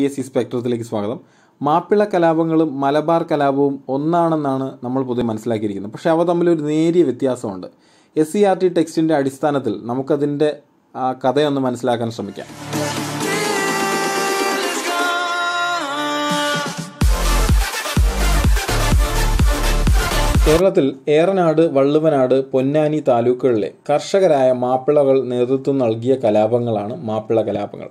P S C സ്പെക്ട്രത്തിലേക്ക് സ്വാഗതം മാപ്പിള കലാപങ്ങളും മലബാർ കലാപവും ഒന്നാണെന്നാണ് നമ്മൾ പൊതുവെ മനസ്സിലാക്കിയിരിക്കുന്നത് പക്ഷേ അവ തമ്മിൽ ഒരു നേരിയ വ്യത്യാസമുണ്ട് S C e R T ടെക്സ്റ്റിൻ്റെ അടിസ്ഥാനത്തിൽ നമുക്കതിൻ്റെ കഥയൊന്ന് മനസ്സിലാക്കാൻ ശ്രമിക്കാം കേരളത്തിൽ ഏറനാട് വള്ളുവനാട് പൊന്നാനി താലൂക്കുകളിലെ കർഷകരായ മാപ്പിളകൾ നേതൃത്വം നൽകിയ കലാപങ്ങളാണ് മാപ്പിള കലാപങ്ങൾ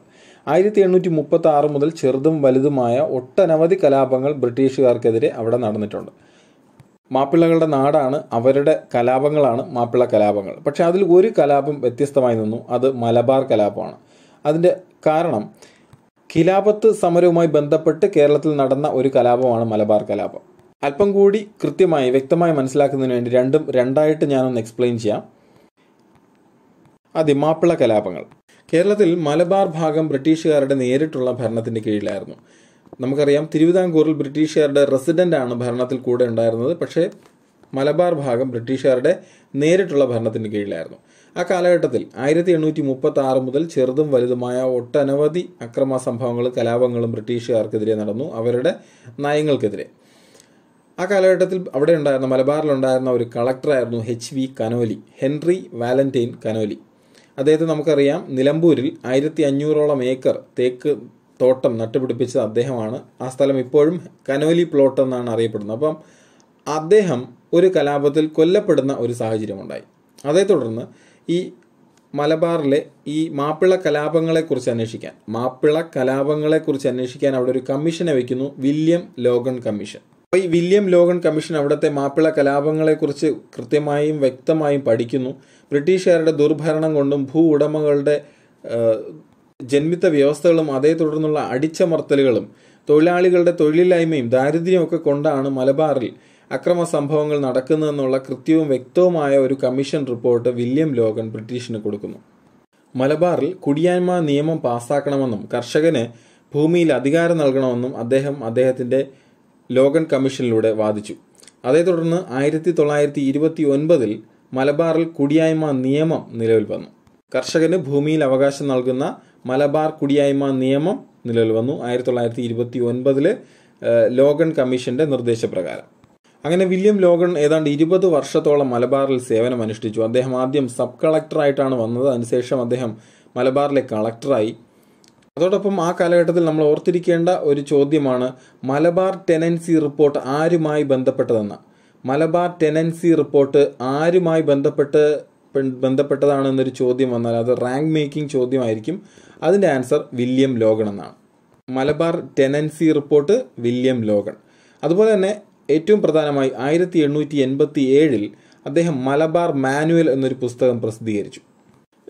ആയിരത്തി എണ്ണൂറ്റി മുപ്പത്തി ആറ് മുതൽ ചെറുതും വലുതുമായ ഒട്ടനവധി കലാപങ്ങൾ ബ്രിട്ടീഷുകാർക്കെതിരെ അവിടെ നടന്നിട്ടുണ്ട് മാപ്പിളകളുടെ നാടാണ് അവരുടെ കലാപങ്ങളാണ് മാപ്പിള കലാപങ്ങൾ പക്ഷേ അതിൽ ഒരു കലാപം വ്യത്യസ്തമായി നിന്നു അത് മലബാർ കലാപമാണ് അതിൻ്റെ കാരണം ഖിലാപത്ത് സമരവുമായി ബന്ധപ്പെട്ട് കേരളത്തിൽ നടന്ന ഒരു കലാപമാണ് മലബാർ കലാപം അല്പം കൂടി കൃത്യമായി വ്യക്തമായി മനസ്സിലാക്കുന്നതിന് വേണ്ടി രണ്ടും രണ്ടായിട്ട് ഞാനൊന്ന് എക്സ്പ്ലെയിൻ ചെയ്യാം ആദ്യം മാപ്പിള കലാപങ്ങൾ കേരളത്തിൽ മലബാർ ഭാഗം ബ്രിട്ടീഷുകാരുടെ നേരിട്ടുള്ള ഭരണത്തിൻ്റെ കീഴിലായിരുന്നു നമുക്കറിയാം തിരുവിതാംകൂറിൽ ബ്രിട്ടീഷുകാരുടെ റെസിഡൻ്റ് ആണ് ഭരണത്തിൽ കൂടെ ഉണ്ടായിരുന്നത് പക്ഷേ മലബാർ ഭാഗം ബ്രിട്ടീഷുകാരുടെ നേരിട്ടുള്ള ഭരണത്തിന് കീഴിലായിരുന്നു ആ കാലഘട്ടത്തിൽ ആയിരത്തി എണ്ണൂറ്റി മുപ്പത്തി ആറ് മുതൽ ചെറുതും വലുതുമായ ഒട്ടനവധി അക്രമ സംഭവങ്ങളും കലാപങ്ങളും ബ്രിട്ടീഷുകാർക്കെതിരെ നടന്നു അവരുടെ നയങ്ങൾക്കെതിരെ ആ കാലഘട്ടത്തിൽ അവിടെ ഉണ്ടായിരുന്ന മലബാറിലുണ്ടായിരുന്ന ഒരു കളക്ടറായിരുന്നു H V Conolly Henry Valentine Conolly അദ്ദേഹത്തെ നമുക്കറിയാം നിലമ്പൂരിൽ ആയിരത്തി അഞ്ഞൂറോളം ഏക്കർ തേക്ക് തോട്ടം നട്ടുപിടിപ്പിച്ചത് അദ്ദേഹമാണ് ആ സ്ഥലം ഇപ്പോഴും കനോലി പ്ലോട്ട് എന്നാണ് അറിയപ്പെടുന്നത് അപ്പം അദ്ദേഹം ഒരു കലാപത്തിൽ കൊല്ലപ്പെടുന്ന ഒരു സാഹചര്യമുണ്ടായി അതേ തുടർന്ന് ഈ മലബാറിലെ ഈ മാപ്പിള കലാപങ്ങളെക്കുറിച്ച് അന്വേഷിക്കാൻ മാപ്പിള കലാപങ്ങളെക്കുറിച്ച് അന്വേഷിക്കാൻ അവിടെ ഒരു കമ്മീഷനെ വയ്ക്കുന്നു വില്യം ലോഗൺ കമ്മീഷൻ അപ്പോൾ ഈ വില്യം ലോഗൻ കമ്മീഷൻ അവിടുത്തെ മാപ്പിള കലാപങ്ങളെക്കുറിച്ച് കൃത്യമായും വ്യക്തമായും പഠിക്കുന്നു ബ്രിട്ടീഷുകാരുടെ ദുർഭരണം കൊണ്ടും ഭൂ ഉടമകളുടെ ജന്മിത്ത വ്യവസ്ഥകളും അതേ തുടർന്നുള്ള അടിച്ചമർത്തലുകളും തൊഴിലാളികളുടെ തൊഴിലില്ലായ്മയും ദാരിദ്ര്യമൊക്കെ കൊണ്ടാണ് മലബാറിൽ അക്രമ സംഭവങ്ങൾ നടക്കുന്നതെന്നുള്ള കൃത്യവും വ്യക്തവുമായ ഒരു കമ്മീഷൻ റിപ്പോർട്ട് വില്യം ലോഗൻ ബ്രിട്ടീഷിന് കൊടുക്കുന്നു മലബാറിൽ കുടിയാന്മ നിയമം പാസാക്കണമെന്നും കർഷകന് ഭൂമിയിൽ അധികാരം നൽകണമെന്നും അദ്ദേഹം അദ്ദേഹത്തിൻ്റെ ലോഗൻ കമ്മീഷനിലൂടെ വാദിച്ചു അതേ തുടർന്ന് ആയിരത്തി തൊള്ളായിരത്തി ഇരുപത്തി ഒൻപതിൽ മലബാറിൽ കുടിയായ്മ നിയമം നിലവിൽ വന്നു കർഷകന് ഭൂമിയിൽ അവകാശം നൽകുന്ന മലബാർ കുടിയായ്മ നിയമം നിലവിൽ വന്നു ആയിരത്തി തൊള്ളായിരത്തി ഇരുപത്തി ലോഗൺ കമ്മീഷന്റെ നിർദ്ദേശപ്രകാരം അങ്ങനെ വില്യം ലോഗൺ ഏതാണ്ട് ഇരുപത് വർഷത്തോളം മലബാറിൽ സേവനം അനുഷ്ഠിച്ചു അദ്ദേഹം ആദ്യം സബ് കളക്ടറായിട്ടാണ് വന്നത് അതിനുശേഷം അദ്ദേഹം മലബാറിലെ കളക്ടറായി അതോടൊപ്പം ആ കാലഘട്ടത്തിൽ നമ്മൾ ഓർത്തിരിക്കേണ്ട ഒരു ചോദ്യമാണ് മലബാർ ടെനൻസി റിപ്പോർട്ട് ആരുമായി ബന്ധപ്പെട്ടതെന്ന് മലബാർ ടെനൻസി റിപ്പോർട്ട് ആരുമായി ബന്ധപ്പെട്ട് ബന്ധപ്പെട്ടതാണെന്നൊരു ചോദ്യം വന്നാൽ അത് റാങ്ക് മേക്കിംഗ് ചോദ്യമായിരിക്കും അതിൻ്റെ ആൻസർ വില്യം ലോഗൺ എന്നാണ് Malabar tenancy report William Logan അതുപോലെ തന്നെ ഏറ്റവും പ്രധാനമായി ആയിരത്തി എണ്ണൂറ്റി എൺപത്തി ഏഴിൽ അദ്ദേഹം മലബാർ മാനുവൽ എന്നൊരു പുസ്തകം പ്രസിദ്ധീകരിച്ചു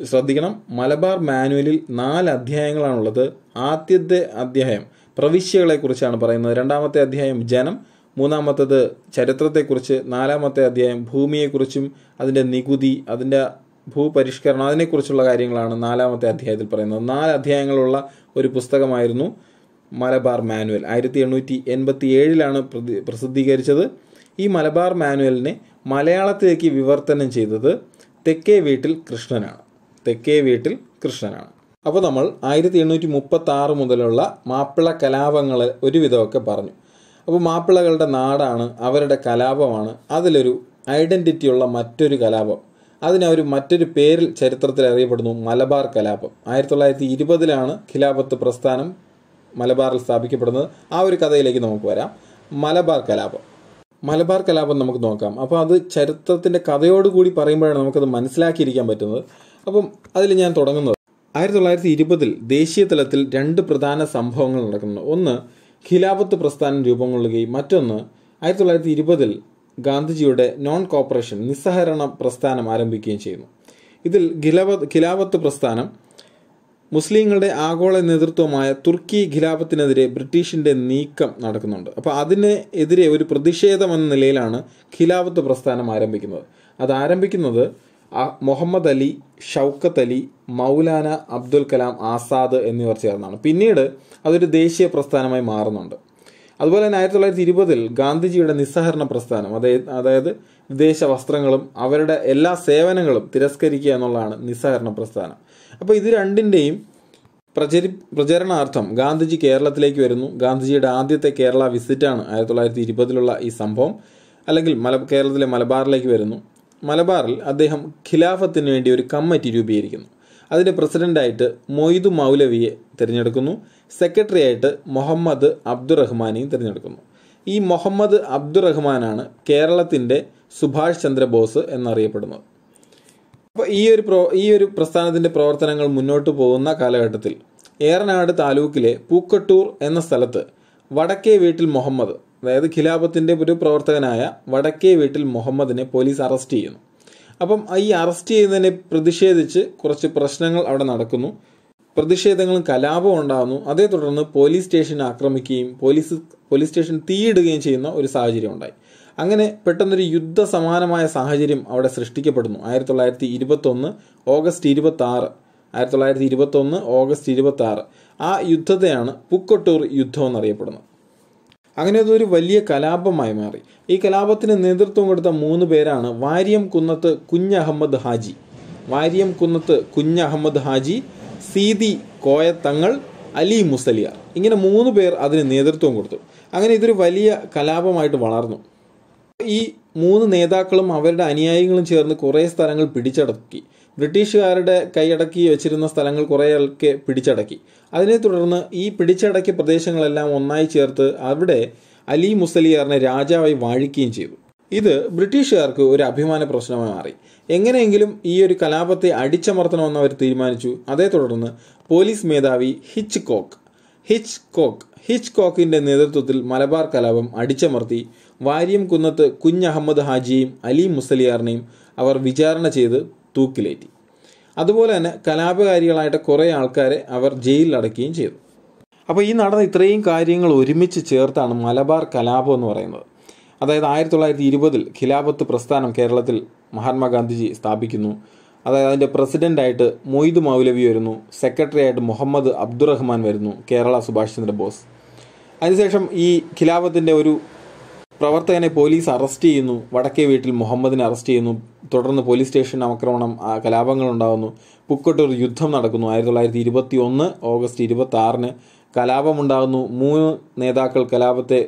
ശ്രദ്ധിക്കണം മലബാർ മാനുവലിൽ നാല് അധ്യായങ്ങളാണുള്ളത് ആദ്യത്തെ അധ്യായം പ്രവിശ്യകളെക്കുറിച്ചാണ് പറയുന്നത് രണ്ടാമത്തെ അധ്യായം ജനം മൂന്നാമത്തേത് ചരിത്രത്തെക്കുറിച്ച് നാലാമത്തെ അധ്യായം ഭൂമിയെക്കുറിച്ചും അതിൻ്റെ നികുതി അതിൻ്റെ ഭൂപരിഷ്കരണം അതിനെക്കുറിച്ചുള്ള കാര്യങ്ങളാണ് നാലാമത്തെ അധ്യായത്തിൽ പറയുന്നത് നാല് അധ്യായങ്ങളുള്ള ഒരു പുസ്തകമായിരുന്നു മലബാർ മാനുവൽ ആയിരത്തി എണ്ണൂറ്റി എൺപത്തി ഏഴിലാണ് പ്രസിദ്ധീകരിച്ചത് ഈ മലബാർ മാനുവലിനെ മലയാളത്തിലേക്ക് വിവർത്തനം ചെയ്തത് തെക്കേ വീട്ടിൽ കൃഷ്ണനാണ് തെക്കേ വീട്ടിൽ കൃഷ്ണനാണ് അപ്പോൾ നമ്മൾ ആയിരത്തി എണ്ണൂറ്റി മുപ്പത്തി ആറ് മുതലുള്ള മാപ്പിള കലാപങ്ങൾ ഒരുവിധമൊക്കെ പറഞ്ഞു അപ്പോൾ മാപ്പിളകളുടെ നാടാണ് അവരുടെ കലാപമാണ് അതിലൊരു ഐഡൻറ്റിറ്റിയുള്ള മറ്റൊരു കലാപം അതിനവർ മറ്റൊരു പേരിൽ ചരിത്രത്തിൽ അറിയപ്പെടുന്നു മലബാർ കലാപം ആയിരത്തി തൊള്ളായിരത്തി ഇരുപതിലാണ് ഖിലാഫത്ത് പ്രസ്ഥാനം മലബാറിൽ സ്ഥാപിക്കപ്പെടുന്നത് ആ ഒരു കഥയിലേക്ക് നമുക്ക് വരാം മലബാർ കലാപം മലബാർ കലാപം നമുക്ക് നോക്കാം അപ്പോൾ അത് ചരിത്രത്തിൻ്റെ കഥയോടുകൂടി പറയുമ്പോഴാണ് നമുക്കത് മനസ്സിലാക്കിയിരിക്കാൻ പറ്റുന്നത് അപ്പം അതിൽ ഞാൻ തുടങ്ങുന്നത് ആയിരത്തി തൊള്ളായിരത്തി ഇരുപതിൽ ദേശീയ തലത്തിൽ രണ്ട് പ്രധാന സംഭവങ്ങൾ നടക്കുന്നു ഒന്ന് ഖിലാഫത്ത് പ്രസ്ഥാനം രൂപം കൊള്ളുകയും മറ്റൊന്ന് ആയിരത്തി തൊള്ളായിരത്തി ഇരുപതിൽ ഗാന്ധിജിയുടെ നോൺ കോപ്പറേഷൻ നിസ്സഹരണ പ്രസ്ഥാനം ആരംഭിക്കുകയും ചെയ്യുന്നു ഇതിൽ ഖിലാഫത്ത് ഖിലാപത്ത് പ്രസ്ഥാനം മുസ്ലിങ്ങളുടെ ആഗോള നേതൃത്വമായ തുർക്കി ഖിലാഫത്തിനെതിരെ ബ്രിട്ടീഷിൻ്റെ നീക്കം നടക്കുന്നുണ്ട് അപ്പോൾ അതിനെതിരെ ഒരു പ്രതിഷേധം എന്ന നിലയിലാണ് ഖിലാഫത്ത് പ്രസ്ഥാനം ആരംഭിക്കുന്നത് അത് ആരംഭിക്കുന്നത് മുഹമ്മദ് അലി ഷൗക്കത്ത് അലി മൗലാന അബ്ദുൽ കലാം ആസാദ് എന്നിവർ ചേർന്നാണ് പിന്നീട് അതൊരു ദേശീയ പ്രസ്ഥാനമായി മാറുന്നുണ്ട് അതുപോലെ തന്നെ ആയിരത്തി തൊള്ളായിരത്തി ഇരുപതിൽ ഗാന്ധിജിയുടെ നിസ്സഹരണ പ്രസ്ഥാനം അതായത് അതായത് വിദേശ വസ്ത്രങ്ങളും അവരുടെ എല്ലാ സേവനങ്ങളും തിരസ്കരിക്കുക എന്നുള്ളതാണ് നിസ്സഹരണ പ്രസ്ഥാനം അപ്പോൾ ഇത് രണ്ടിൻ്റെയും പ്രചരി പ്രചരണാർത്ഥം ഗാന്ധിജി കേരളത്തിലേക്ക് വരുന്നു ഗാന്ധിജിയുടെ ആദ്യത്തെ കേരള വിസിറ്റാണ് ആയിരത്തി തൊള്ളായിരത്തി ഇരുപതിലുള്ള ഈ സംഭവം അല്ലെങ്കിൽ മല കേരളത്തിലെ മലബാറിലേക്ക് വരുന്നു മലബാറിൽ അദ്ദേഹം ഖിലാഫത്തിന് വേണ്ടി ഒരു കമ്മിറ്റി രൂപീകരിക്കുന്നു അതിൻ്റെ പ്രസിഡൻ്റായിട്ട് മൊയ്തു മൗലവിയെ തിരഞ്ഞെടുക്കുന്നു സെക്രട്ടറി ആയിട്ട് മുഹമ്മദ് അബ്ദുറഹ്മാനെയും തിരഞ്ഞെടുക്കുന്നു ഈ മുഹമ്മദ് അബ്ദുറഹ്മാനാണ് കേരളത്തിൻ്റെ സുഭാഷ് ചന്ദ്രബോസ് എന്നറിയപ്പെടുന്നത് അപ്പോൾ ഈ ഒരു പ്രോ ഈ ഒരു പ്രസ്ഥാനത്തിൻ്റെ പ്രവർത്തനങ്ങൾ മുന്നോട്ട് പോകുന്ന കാലഘട്ടത്തിൽ ഏറനാട് താലൂക്കിലെ പൂക്കട്ടൂർ എന്ന സ്ഥലത്ത് വടക്കേ വീട്ടിൽ മുഹമ്മദ് അതായത് ഖിലാഫത്തിൻ്റെ ഒരു പ്രവർത്തകനായ വടക്കേ വീട്ടിൽ മുഹമ്മദിനെ പോലീസ് അറസ്റ്റ് ചെയ്യുന്നു അപ്പം ഈ അറസ്റ്റ് ചെയ്യുന്നതിനെ പ്രതിഷേധിച്ച് കുറച്ച് പ്രശ്നങ്ങൾ അവിടെ നടക്കുന്നു പ്രതിഷേധങ്ങളും കലാപവും ഉണ്ടാകുന്നു അതേ തുടർന്ന് പോലീസ് സ്റ്റേഷൻ ആക്രമിക്കുകയും പോലീസ് പോലീസ് സ്റ്റേഷൻ തീയിടുകയും ചെയ്യുന്ന ഒരു സാഹചര്യം ഉണ്ടായി അങ്ങനെ പെട്ടെന്നൊരു യുദ്ധ സമാനമായ സാഹചര്യം അവിടെ സൃഷ്ടിക്കപ്പെടുന്നു ആയിരത്തി തൊള്ളായിരത്തി ഇരുപത്തൊന്ന് ഓഗസ്റ്റ് ഇരുപത്തി ആറ് ആയിരത്തി തൊള്ളായിരത്തി ഇരുപത്തൊന്ന് ഓഗസ്റ്റ് ഇരുപത്തി ആറ് ആ യുദ്ധത്തെയാണ് പുക്കൊട്ടൂർ യുദ്ധം എന്നറിയപ്പെടുന്നത് അങ്ങനെ അതൊരു വലിയ കലാപമായി മാറി ഈ കലാപത്തിന് നേതൃത്വം കൊടുത്ത മൂന്ന് പേരാണ് വാര്യം കുന്നത്ത് കുഞ്ഞഹമ്മദ് ഹാജി വാര്യം കുന്നത്ത് കുഞ്ഞഹമ്മദ് ഹാജി സീതി കോയത്തങ്ങൾ അലി മുസലിയ ഇങ്ങനെ മൂന്ന് പേർ അതിന് നേതൃത്വം കൊടുത്തു അങ്ങനെ ഇതൊരു വലിയ കലാപമായിട്ട് വളർന്നു ഈ മൂന്ന് നേതാക്കളും അവരുടെ അനുയായികളും ചേർന്ന് കുറേ സ്ഥലങ്ങൾ പിടിച്ചടക്കി ബ്രിട്ടീഷുകാരുടെ കൈയടക്കി വെച്ചിരുന്ന സ്ഥലങ്ങൾ കുറേയൊക്കെ പിടിച്ചടക്കി അതിനെ തുടർന്ന് ഈ പിടിച്ചടക്കിയ പ്രദേശങ്ങളെല്ലാം ഒന്നായി ചേർത്ത് അവിടെ അലി മുസലിയാറിനെ രാജാവായി വാഴിക്കുകയും ചെയ്തു ഇത് ബ്രിട്ടീഷുകാർക്ക് ഒരു അഭിമാന പ്രശ്നമായി മാറി എങ്ങനെയെങ്കിലും ഈ ഒരു കലാപത്തെ അടിച്ചമർത്തണമെന്ന് അവർ തീരുമാനിച്ചു അതേ തുടർന്ന് പോലീസ് മേധാവി ഹിച്ച് കോക്ക് ഹിച്ച് കോക്ക് ഹിച്ച് കോക്കിൻ്റെ നേതൃത്വത്തിൽ മലബാർ കലാപം അടിച്ചമർത്തി വാര്യം കുന്നത്ത് കുഞ്ഞഹമ്മദ് ഹാജിയെയും അലി മുസലിയാറിനെയും അവർ വിചാരണ ചെയ്ത് തൂക്കിലേറ്റി അതുപോലെ തന്നെ കലാപകാരികളായിട്ട് കുറേ ആൾക്കാരെ അവർ ജയിലിൽ അടക്കുകയും ചെയ്തു അപ്പോൾ ഈ നടന്ന ഇത്രയും കാര്യങ്ങൾ ഒരുമിച്ച് ചേർത്താണ് മലബാർ കലാപം എന്ന് പറയുന്നത് അതായത് ആയിരത്തി തൊള്ളായിരത്തി ഇരുപതിൽ ഖിലാഫത്ത് പ്രസ്ഥാനം കേരളത്തിൽ മഹാത്മാഗാന്ധിജി സ്ഥാപിക്കുന്നു അതായത് അതിൻ്റെ പ്രസിഡൻ്റായിട്ട് മൊയ്ദ് മൗലവി വരുന്നു സെക്രട്ടറി ആയിട്ട് മുഹമ്മദ് അബ്ദുറഹ്മാൻ വരുന്നു കേരള സുഭാഷ് ചന്ദ്രബോസ് അതിനുശേഷം ഈ ഖിലാപത്തിൻ്റെ ഒരു പ്രവർത്തകനെ പോലീസ് അറസ്റ്റ് ചെയ്യുന്നു വടക്കേ വീട്ടിൽ മുഹമ്മദിനെ അറസ്റ്റ് ചെയ്യുന്നു തുടർന്ന് പോലീസ് സ്റ്റേഷൻ ആക്രമണം ഉണ്ടാകുന്നു പുക്കോട്ടൂർ യുദ്ധം നടക്കുന്നു ആയിരത്തി തൊള്ളായിരത്തി ഇരുപത്തി ഒന്ന് ഓഗസ്റ്റ് ഇരുപത്തി ആറിന് കലാപമുണ്ടാകുന്നു മൂന്ന് നേതാക്കൾ കലാപത്തെ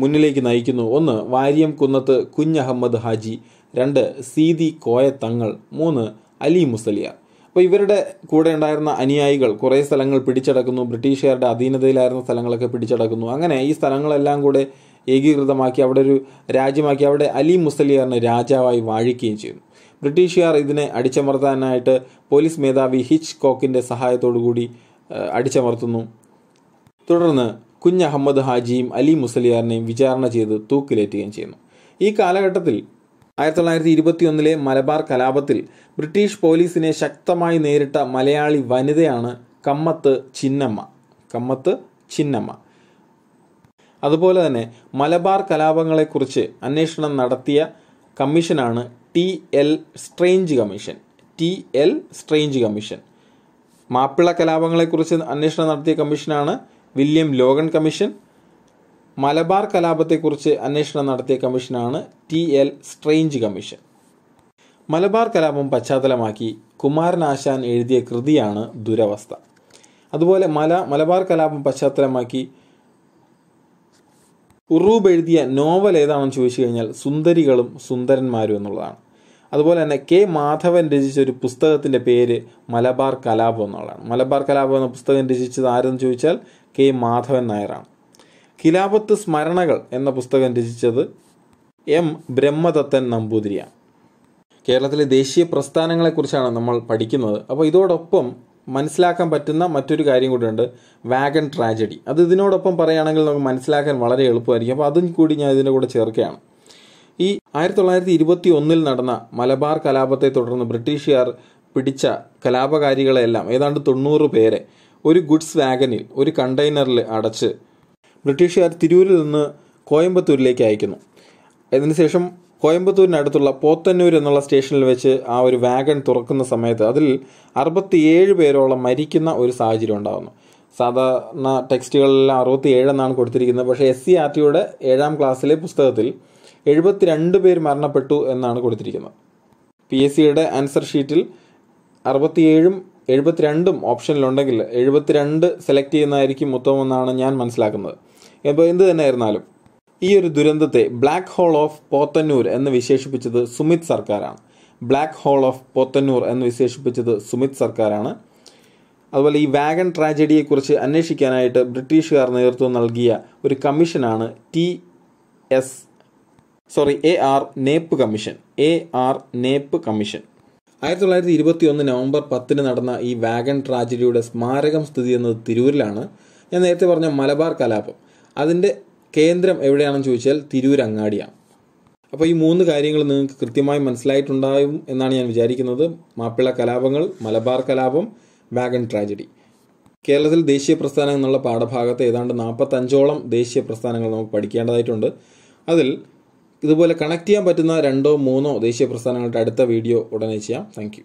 മുന്നിലേക്ക് നയിക്കുന്നു ഒന്ന് വാര്യം കുന്നത്ത് കുഞ്ഞഹമ്മദ് ഹാജി രണ്ട് സീതി കോയ തങ്ങൾ മൂന്ന് അലി മുസലിയ അപ്പോൾ ഇവരുടെ കൂടെ ഉണ്ടായിരുന്ന അനുയായികൾ കുറേ സ്ഥലങ്ങൾ പിടിച്ചടക്കുന്നു ബ്രിട്ടീഷുകാരുടെ അധീനതയിലായിരുന്ന സ്ഥലങ്ങളൊക്കെ പിടിച്ചടക്കുന്നു അങ്ങനെ ഈ സ്ഥലങ്ങളെല്ലാം കൂടെ ഏകീകൃതമാക്കി അവിടെ ഒരു രാജ്യമാക്കി അവിടെ അലി മുസ്ലിയാറിനെ രാജാവായി വാഴിക്കുകയും ചെയ്യുന്നു ബ്രിട്ടീഷുകാർ ഇതിനെ അടിച്ചമർത്താനായിട്ട് പോലീസ് മേധാവി ഹിച്ച് കോക്കിൻ്റെ സഹായത്തോടുകൂടി അടിച്ചമർത്തുന്നു തുടർന്ന് കുഞ്ഞ് അഹമ്മദ് ഹാജിയും അലി മുസലിയാറിനെയും വിചാരണ ചെയ്ത് തൂക്കിലേറ്റുകയും ചെയ്യുന്നു ഈ കാലഘട്ടത്തിൽ ആയിരത്തി തൊള്ളായിരത്തി ഇരുപത്തിയൊന്നിലെ മലബാർ കലാപത്തിൽ ബ്രിട്ടീഷ് പോലീസിനെ ശക്തമായി നേരിട്ട മലയാളി വനിതയാണ് കമ്മത്ത് ചിന്നമ്മ കമ്മത്ത് ചിന്നമ്മ അതുപോലെ തന്നെ മലബാർ കലാപങ്ങളെക്കുറിച്ച് അന്വേഷണം നടത്തിയ കമ്മീഷനാണ് T L Strange commission T L Strange commission Mappila കലാപങ്ങളെക്കുറിച്ച് അന്വേഷണം നടത്തിയ കമ്മീഷനാണ് വില്യം ലോഗൻ കമ്മീഷൻ മലബാർ കലാപത്തെക്കുറിച്ച് അന്വേഷണം നടത്തിയ കമ്മീഷനാണ് T L Strange commission Malabar കലാപം പശ്ചാത്തലമാക്കി കുമാരനാശാൻ എഴുതിയ കൃതിയാണ് ദുരവസ്ഥ അതുപോലെ മല മലബാർ കലാപം പശ്ചാത്തലമാക്കി ഉറൂബ് എഴുതിയ നോവൽ ഏതാണെന്ന് ചോദിച്ചു കഴിഞ്ഞാൽ സുന്ദരികളും സുന്ദരന്മാരും എന്നുള്ളതാണ് അതുപോലെ തന്നെ കെ മാധവൻ രചിച്ച ഒരു പുസ്തകത്തിൻ്റെ പേര് മലബാർ കലാപം എന്നുള്ളതാണ് മലബാർ കലാപം എന്ന പുസ്തകം രചിച്ചത് ആരെന്ന് ചോദിച്ചാൽ കെ മാധവൻ നായരാണ് ഖിലാപത്ത് സ്മരണകൾ എന്ന പുസ്തകം രചിച്ചത് എം ബ്രഹ്മദത്തൻ നമ്പൂതിരിയാണ് കേരളത്തിലെ ദേശീയ പ്രസ്ഥാനങ്ങളെക്കുറിച്ചാണ് നമ്മൾ പഠിക്കുന്നത് അപ്പോൾ ഇതോടൊപ്പം മനസ്സിലാക്കാൻ പറ്റുന്ന മറ്റൊരു കാര്യം കൂടിയുണ്ട് വാഗൺ ട്രാജഡി അത് ഇതിനോടൊപ്പം പറയുകയാണെങ്കിൽ നമുക്ക് മനസ്സിലാക്കാൻ വളരെ എളുപ്പമായിരിക്കും അപ്പോൾ അതും കൂടി ഞാൻ ഇതിൻ്റെ കൂടെ ചേർക്കുകയാണ് ഈ ആയിരത്തി തൊള്ളായിരത്തി ഇരുപത്തി ഒന്നിൽ നടന്ന മലബാർ കലാപത്തെ തുടർന്ന് ബ്രിട്ടീഷുകാർ പിടിച്ച കലാപകാരികളെല്ലാം ഏതാണ്ട് തൊണ്ണൂറ് പേരെ ഒരു ഗുഡ്സ് വാഗനിൽ ഒരു കണ്ടെയ്നറിൽ അടച്ച് ബ്രിട്ടീഷുകാർ തിരൂരിൽ നിന്ന് കോയമ്പത്തൂരിലേക്ക് അയക്കുന്നു അതിനുശേഷം കോയമ്പത്തൂരിനടുത്തുള്ള പോത്തന്നൂർ എന്നുള്ള സ്റ്റേഷനിൽ വെച്ച് ആ ഒരു വാഗൺ തുറക്കുന്ന സമയത്ത് അതിൽ അറുപത്തിയേഴ് പേരോളം മരിക്കുന്ന ഒരു സാഹചര്യം ഉണ്ടാകുന്നു സാധാരണ ടെക്സ്റ്റുകളെല്ലാം അറുപത്തി ഏഴെന്നാണ് കൊടുത്തിരിക്കുന്നത് പക്ഷേ എസ് സി ആർ ടിയുടെ ഏഴാം ക്ലാസ്സിലെ പുസ്തകത്തിൽ എഴുപത്തിരണ്ട് പേർ മരണപ്പെട്ടു എന്നാണ് കൊടുത്തിരിക്കുന്നത് പി എസ് സിയുടെ ആൻസർ ഷീറ്റിൽ അറുപത്തിയേഴും എഴുപത്തിരണ്ടും ഓപ്ഷനിലുണ്ടെങ്കിൽ എഴുപത്തിരണ്ട് സെലക്ട് ചെയ്യുന്നതായിരിക്കും ഉത്തമമെന്നാണ് ഞാൻ മനസ്സിലാക്കുന്നത് ഇപ്പോൾ എന്ത് തന്നെ ആയിരുന്നാലും ഈ ഒരു ദുരന്തത്തെ ബ്ലാക്ക് ഹോൾ ഓഫ് പോത്തന്നൂർ എന്ന് വിശേഷിപ്പിച്ചത് സുമിത് സർക്കാരാണ് ബ്ലാക്ക് ഹോൾ ഓഫ് പോത്തന്നൂർ എന്ന് വിശേഷിപ്പിച്ചത് സുമിത് സർക്കാരാണ് അതുപോലെ ഈ വാഗൺ ട്രാജഡിയെക്കുറിച്ച് അന്വേഷിക്കാനായിട്ട് ബ്രിട്ടീഷുകാർ നേതൃത്വം നൽകിയ ഒരു കമ്മീഷനാണ് T S sorry A R Knapp commission A R Knapp commission ആയിരത്തി തൊള്ളായിരത്തി ഇരുപത്തി ഒന്ന് നവംബർ പത്തിന് നടന്ന ഈ വാഗൺ ട്രാജഡിയുടെ സ്മാരകം സ്ഥിതി ചെയ്യുന്നത് തിരൂരിലാണ് ഞാൻ നേരത്തെ പറഞ്ഞ മലബാർ കലാപം അതിൻ്റെ കേന്ദ്രം എവിടെയാണെന്ന് ചോദിച്ചാൽ അങ്ങാടിയാണ് അപ്പോൾ ഈ മൂന്ന് കാര്യങ്ങൾ നിങ്ങൾക്ക് കൃത്യമായി മനസ്സിലായിട്ടുണ്ടാകും എന്നാണ് ഞാൻ വിചാരിക്കുന്നത് മാപ്പിള കലാപങ്ങൾ മലബാർ കലാപം വാഗൺ ട്രാജഡി കേരളത്തിൽ ദേശീയ പ്രസ്ഥാനം എന്നുള്ള പാഠഭാഗത്ത് ഏതാണ്ട് നാൽപ്പത്തഞ്ചോളം ദേശീയ പ്രസ്ഥാനങ്ങൾ നമുക്ക് പഠിക്കേണ്ടതായിട്ടുണ്ട് അതിൽ ഇതുപോലെ കണക്ട് ചെയ്യാൻ പറ്റുന്ന രണ്ടോ മൂന്നോ ദേശീയ പ്രസ്ഥാനങ്ങളുടെ അടുത്ത വീഡിയോ ഉടനെ ചെയ്യാം താങ്ക്